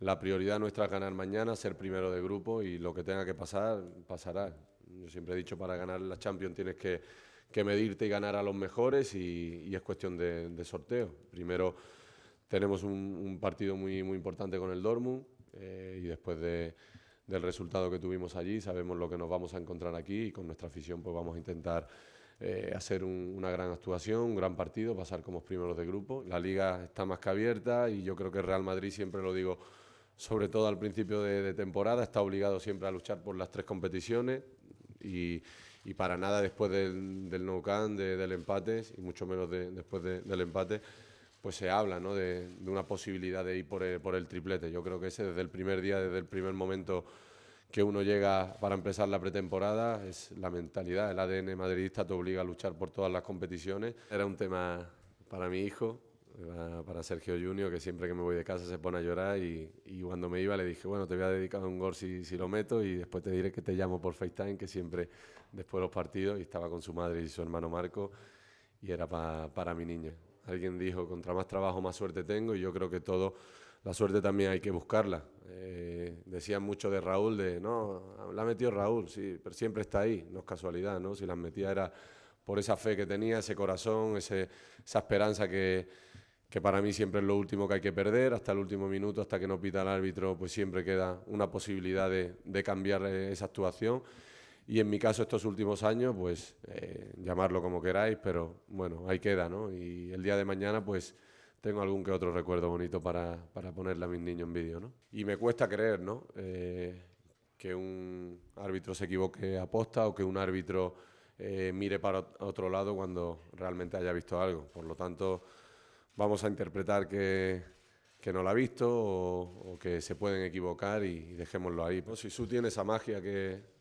la prioridad nuestra es ganar mañana, ser primero de grupo y lo que tenga que pasar, pasará. Yo siempre he dicho, para ganar la Champions tienes que, medirte y ganar a los mejores y, es cuestión de, sorteo. Primero tenemos un, partido muy, muy importante con el Dortmund eh, y después del resultado que tuvimos allí sabemos lo que nos vamos a encontrar aquí y con nuestra afición pues vamos a intentar eh, hacer una gran actuación, un gran partido, pasar como primeros de grupo. La liga está más que abierta y yo creo que Real Madrid, siempre lo digo, sobre todo al principio de, temporada, está obligado siempre a luchar por las tres competiciones y, para nada después del, no can, del empate, y mucho menos después del empate, pues se habla de, una posibilidad de ir por por el triplete. Yo creo que ese desde el primer día, desde el primer momento que uno llega para empezar la pretemporada es la mentalidad. El ADN madridista te obliga a luchar por todas las competiciones. Era un tema para mi hijo para Sergio Junior, que siempre que me voy de casa se pone a llorar y, y cuando me iba le dije, bueno, te voy a dedicar un gol si, si, lo meto y después te diré que te llamo por FaceTime, que siempre después de los partidos, y estaba con su madre y su hermano Marco, y era para mi niña. Alguien dijo, contra más trabajo, más suerte tengo, y yo creo que todo, la suerte también hay que buscarla. Eh, decían mucho de Raúl, de, no, la ha metido Raúl, sí, pero siempre está ahí, no es casualidad, ¿no? Si las metía era por esa fe que tenía, ese corazón, ese, esa esperanza que, que para mí siempre es lo último que hay que perder, hasta el último minuto, hasta que no pita el árbitro, pues siempre queda una posibilidad de, de cambiar eh, esa actuación. Y en mi caso estos últimos años, pues eh, llamarlo como queráis, pero bueno, ahí queda, ¿no? Y el día de mañana, pues tengo algún que otro recuerdo bonito para, para ponerle a mis niños en vídeo, ¿no? Y me cuesta creer, ¿no? Eh, que un árbitro se equivoque aposta o que un árbitro mire para otro lado cuando realmente haya visto algo. Por lo tanto vamos a interpretar que, no la ha visto o, que se pueden equivocar y, dejémoslo ahí. Pues Sisu tiene esa magia que,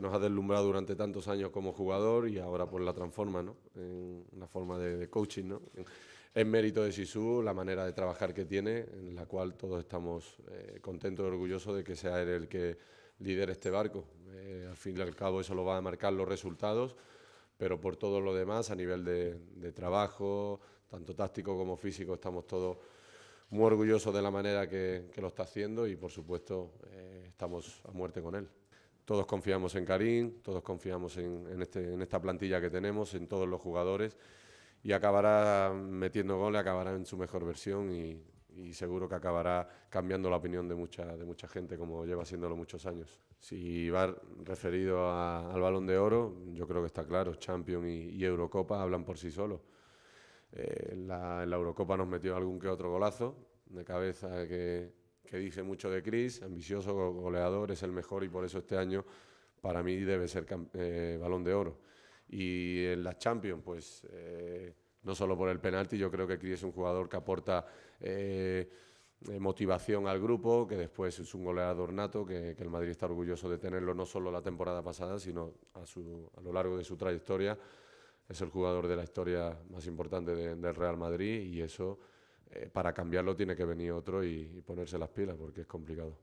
nos ha deslumbrado durante tantos años como jugador y ahora pues la transforma en una forma de, coaching. ¿no? Es mérito de Sisu la manera de trabajar que tiene, en la cual todos estamos eh, contentos y orgullosos de que sea él el que lidere este barco. Eh, al fin y al cabo eso lo va a marcar los resultados pero por todo lo demás, a nivel de, trabajo, tanto táctico como físico, estamos todos muy orgullosos de la manera que, lo está haciendo y por supuesto eh, estamos a muerte con él. Todos confiamos en Karim, todos confiamos en, en este, esta plantilla que tenemos, en todos los jugadores y acabará metiendo goles, acabará en su mejor versión y y seguro que acabará cambiando la opinión de mucha, de mucha gente, como lleva haciéndolo muchos años. Si va referido al balón de oro, yo creo que está claro, Champions y, Eurocopa hablan por sí solos. Eh, en, la, Eurocopa nos metió algún que otro golazo de cabeza que, que dice mucho de Cris, ambicioso, goleador, es el mejor y por eso este año para mí debe ser eh, balón de oro. Y en la Champions, pues... Eh, no solo por el penalti, yo creo que aquí es un jugador que aporta eh, motivación al grupo, que después es un goleador nato, que, el Madrid está orgulloso de tenerlo no solo la temporada pasada, sino a, lo largo de su trayectoria. Es el jugador de la historia más importante del Real Madrid y eso, eh, para cambiarlo, tiene que venir otro y ponerse las pilas, porque es complicado.